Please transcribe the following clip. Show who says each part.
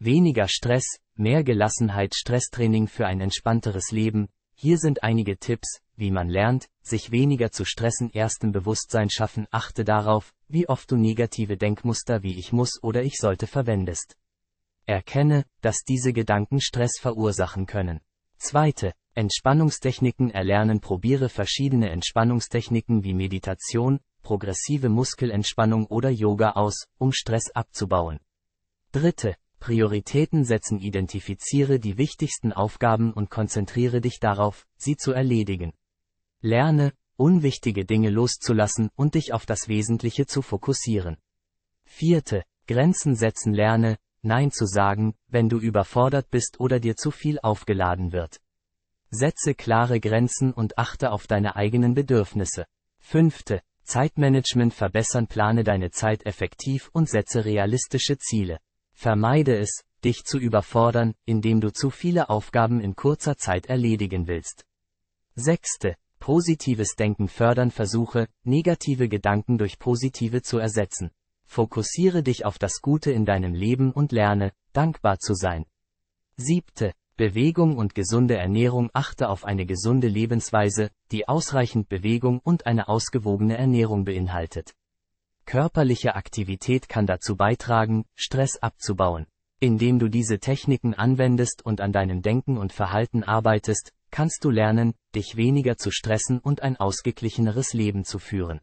Speaker 1: Weniger Stress, mehr Gelassenheit Stresstraining für ein entspannteres Leben, hier sind einige Tipps, wie man lernt, sich weniger zu stressen ersten Bewusstsein schaffen achte darauf, wie oft du negative Denkmuster wie ich muss oder ich sollte verwendest. Erkenne, dass diese Gedanken Stress verursachen können. Zweite, Entspannungstechniken erlernen probiere verschiedene Entspannungstechniken wie Meditation, progressive Muskelentspannung oder Yoga aus, um Stress abzubauen. Dritte, Prioritäten setzen Identifiziere die wichtigsten Aufgaben und konzentriere dich darauf, sie zu erledigen. Lerne, unwichtige Dinge loszulassen und dich auf das Wesentliche zu fokussieren. Vierte, Grenzen setzen lerne, Nein zu sagen, wenn du überfordert bist oder dir zu viel aufgeladen wird. Setze klare Grenzen und achte auf deine eigenen Bedürfnisse. Fünfte, Zeitmanagement verbessern, plane deine Zeit effektiv und setze realistische Ziele. Vermeide es, dich zu überfordern, indem du zu viele Aufgaben in kurzer Zeit erledigen willst. Sechste. Positives Denken fördern Versuche, negative Gedanken durch positive zu ersetzen. Fokussiere dich auf das Gute in deinem Leben und lerne, dankbar zu sein. Siebte. Bewegung und gesunde Ernährung achte auf eine gesunde Lebensweise, die ausreichend Bewegung und eine ausgewogene Ernährung beinhaltet. Körperliche Aktivität kann dazu beitragen, Stress abzubauen. Indem du diese Techniken anwendest und an deinem Denken und Verhalten arbeitest, kannst du lernen, dich weniger zu stressen und ein ausgeglicheneres Leben zu führen.